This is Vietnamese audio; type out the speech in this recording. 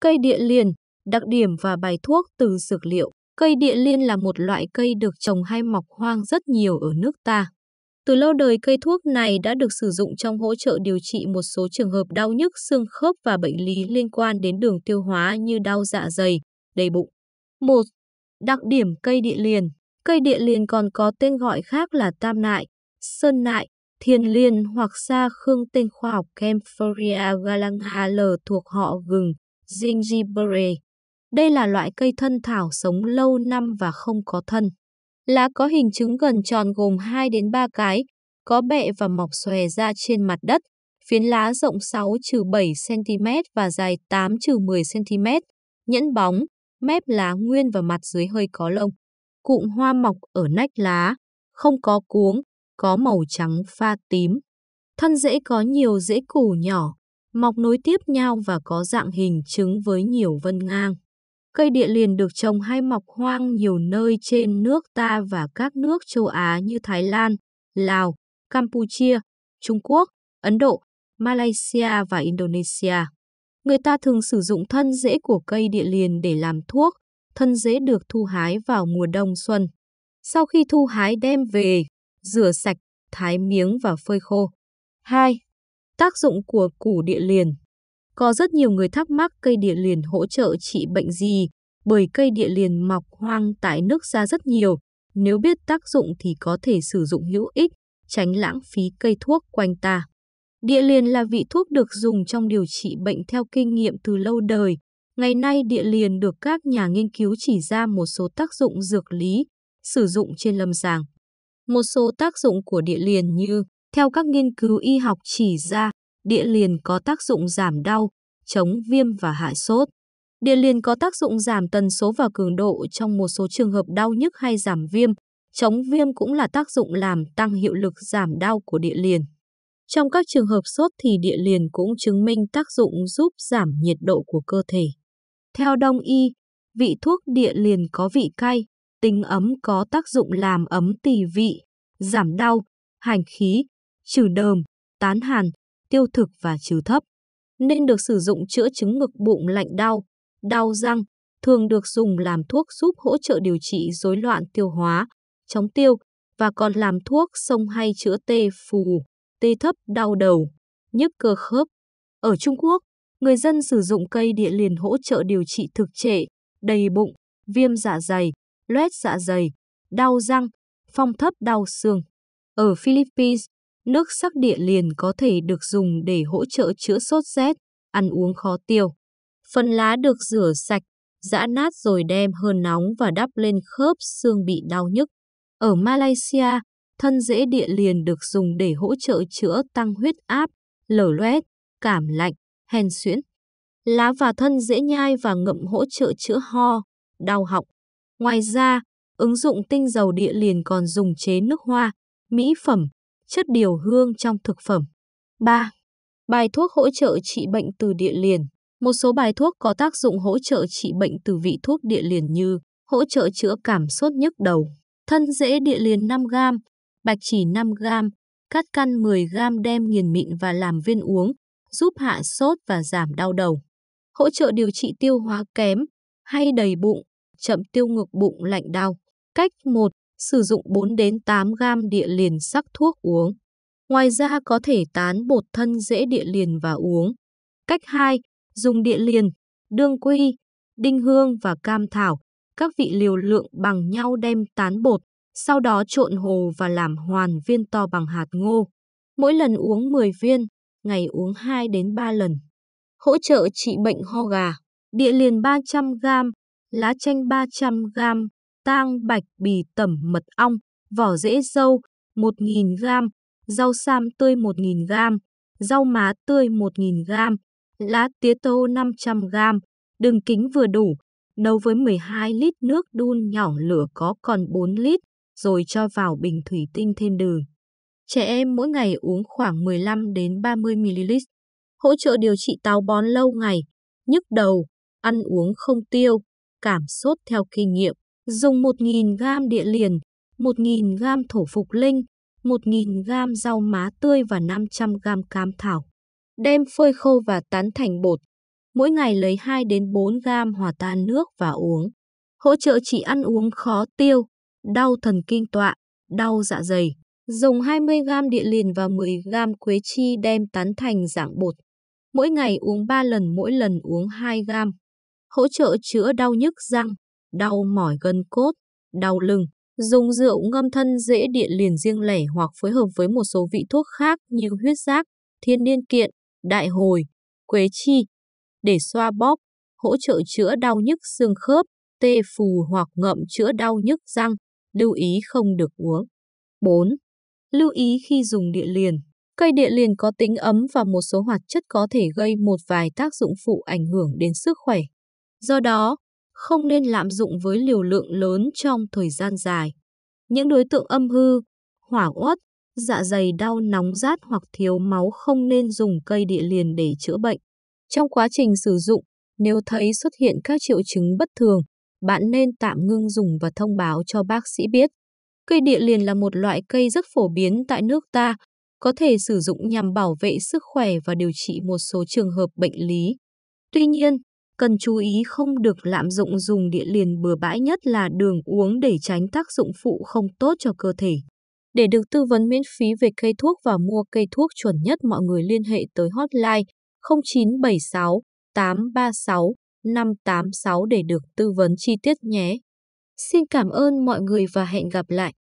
Cây địa liên, đặc điểm và bài thuốc từ dược liệu. Cây địa liên là một loại cây được trồng hay mọc hoang rất nhiều ở nước ta. Từ lâu đời cây thuốc này đã được sử dụng trong hỗ trợ điều trị một số trường hợp đau nhức xương khớp và bệnh lý liên quan đến đường tiêu hóa như đau dạ dày, đầy bụng. 1. Đặc điểm cây địa liên Cây địa liên còn có tên gọi khác là tam nại, sơn nại, thiền liên hoặc sa khương tên khoa học Camphoria gallanthal thuộc họ gừng, Gingibre. Đây là loại cây thân thảo sống lâu năm và không có thân. Lá có hình trứng gần tròn gồm 2 đến 3 cái, có bẹ và mọc xòe ra trên mặt đất, phiến lá rộng 6-7 cm và dài 8-10 cm, nhẫn bóng, mép lá nguyên và mặt dưới hơi có lông. Cụm hoa mọc ở nách lá, không có cuống, có màu trắng pha tím. Thân rễ có nhiều rễ củ nhỏ, mọc nối tiếp nhau và có dạng hình trứng với nhiều vân ngang. Cây địa liền được trồng hay mọc hoang nhiều nơi trên nước ta và các nước châu Á như Thái Lan, Lào, Campuchia, Trung Quốc, Ấn Độ, Malaysia và Indonesia. Người ta thường sử dụng thân rễ của cây địa liền để làm thuốc, thân rễ được thu hái vào mùa đông xuân. Sau khi thu hái đem về, rửa sạch, thái miếng và phơi khô. 2. Tác dụng của củ địa liền Có rất nhiều người thắc mắc cây địa liền hỗ trợ trị bệnh gì, bởi cây địa liền mọc hoang tại nước ra rất nhiều. Nếu biết tác dụng thì có thể sử dụng hữu ích, tránh lãng phí cây thuốc quanh ta. Địa liền là vị thuốc được dùng trong điều trị bệnh theo kinh nghiệm từ lâu đời. Ngày nay địa liền được các nhà nghiên cứu chỉ ra một số tác dụng dược lý sử dụng trên lâm sàng. Một số tác dụng của địa liền như theo các nghiên cứu y học chỉ ra, địa liền có tác dụng giảm đau, chống viêm và hạ sốt. Địa liền có tác dụng giảm tần số và cường độ trong một số trường hợp đau nhức hay giảm viêm. Chống viêm cũng là tác dụng làm tăng hiệu lực giảm đau của địa liền. Trong các trường hợp sốt thì địa liền cũng chứng minh tác dụng giúp giảm nhiệt độ của cơ thể. Theo đông y, vị thuốc địa liền có vị cay, tính ấm có tác dụng làm ấm tỳ vị, giảm đau, hành khí, trừ đờm, tán hàn, tiêu thực và trừ thấp. Nên được sử dụng chữa chứng ngực bụng lạnh đau, đau răng, thường được dùng làm thuốc giúp hỗ trợ điều trị rối loạn tiêu hóa, chống tiêu và còn làm thuốc sông hay chữa tê phù, tê thấp đau đầu, nhức cơ khớp. Ở Trung Quốc, người dân sử dụng cây địa liền hỗ trợ điều trị thực trệ, đầy bụng, viêm dạ dày, loét dạ dày, đau răng, phong thấp đau xương. Ở Philippines, nước sắc địa liền có thể được dùng để hỗ trợ chữa sốt rét, ăn uống khó tiêu. Phần lá được rửa sạch, giã nát rồi đem hờn nóng và đắp lên khớp xương bị đau nhức. Ở Malaysia, thân rễ địa liền được dùng để hỗ trợ chữa tăng huyết áp, lở loét, cảm lạnh, hen suyễn. Lá và thân dễ nhai và ngậm hỗ trợ chữa ho, đau họng. Ngoài ra, ứng dụng tinh dầu địa liền còn dùng chế nước hoa, mỹ phẩm, chất điều hương trong thực phẩm. 3. Bài thuốc hỗ trợ trị bệnh từ địa liền. Một số bài thuốc có tác dụng hỗ trợ trị bệnh từ vị thuốc địa liền như hỗ trợ chữa cảm sốt nhức đầu, thân rễ địa liền 5g, bạch chỉ 5g, cát căn 10g đem nghiền mịn và làm viên uống, giúp hạ sốt và giảm đau đầu. Hỗ trợ điều trị tiêu hóa kém hay đầy bụng, chậm tiêu ngược bụng lạnh đau. Cách 1 sử dụng 4 đến 8 gam địa liền sắc thuốc uống. Ngoài ra có thể tán bột thân dễ địa liền và uống. Cách 2. Dùng địa liền, đương quy, đinh hương và cam thảo, các vị liều lượng bằng nhau đem tán bột, sau đó trộn hồ và làm hoàn viên to bằng hạt ngô. Mỗi lần uống 10 viên, ngày uống 2 đến 3 lần. Hỗ trợ trị bệnh ho gà, địa liền 300 g, lá chanh 300 g, tang bạch bì tẩm mật ong, vỏ rễ dâu 1.000 g, rau sam tươi 1.000 g, rau má tươi 1.000 g, lá tía tô 500 g, đường kính vừa đủ, nấu với 12 lít nước đun nhỏ lửa có còn 4 lít, rồi cho vào bình thủy tinh thêm đường. Trẻ em mỗi ngày uống khoảng 15 đến 30 ml. Hỗ trợ điều trị táo bón lâu ngày, nhức đầu, ăn uống không tiêu, cảm sốt theo kinh nghiệm. Dùng 1.000 g địa liền, 1.000 g thổ phục linh, 1.000 g rau má tươi và 500 g cam thảo. Đem phơi khô và tán thành bột. Mỗi ngày lấy 2 đến 4 g hòa tan nước và uống. Hỗ trợ trị ăn uống khó tiêu, đau thần kinh tọa, đau dạ dày. Dùng 20 g địa liền và 10 g quế chi đem tán thành dạng bột. Mỗi ngày uống 3 lần mỗi lần uống 2 g. Hỗ trợ chữa đau nhức răng đau mỏi gân cốt, đau lưng. Dùng rượu ngâm thân dễ điện liền riêng lẻ hoặc phối hợp với một số vị thuốc khác như huyết giác, thiên niên kiện, đại hồi, quế chi để xoa bóp, hỗ trợ chữa đau nhức xương khớp, tê phù hoặc ngậm chữa đau nhức răng, lưu ý không được uống. 4. Lưu ý khi dùng địa liền. Cây địa liền có tính ấm và một số hoạt chất có thể gây một vài tác dụng phụ ảnh hưởng đến sức khỏe. Do đó, không nên lạm dụng với liều lượng lớn trong thời gian dài. Những đối tượng âm hư, hỏa uất, dạ dày đau nóng rát hoặc thiếu máu không nên dùng cây địa liền để chữa bệnh. Trong quá trình sử dụng, nếu thấy xuất hiện các triệu chứng bất thường, bạn nên tạm ngưng dùng và thông báo cho bác sĩ biết. Cây địa liền là một loại cây rất phổ biến tại nước ta, có thể sử dụng nhằm bảo vệ sức khỏe và điều trị một số trường hợp bệnh lý. Tuy nhiên, cần chú ý không được lạm dụng dùng địa liền bừa bãi nhất là đường uống để tránh tác dụng phụ không tốt cho cơ thể. Để được tư vấn miễn phí về cây thuốc và mua cây thuốc chuẩn nhất mọi người liên hệ tới hotline 0976 836 586 để được tư vấn chi tiết nhé. Xin cảm ơn mọi người và hẹn gặp lại.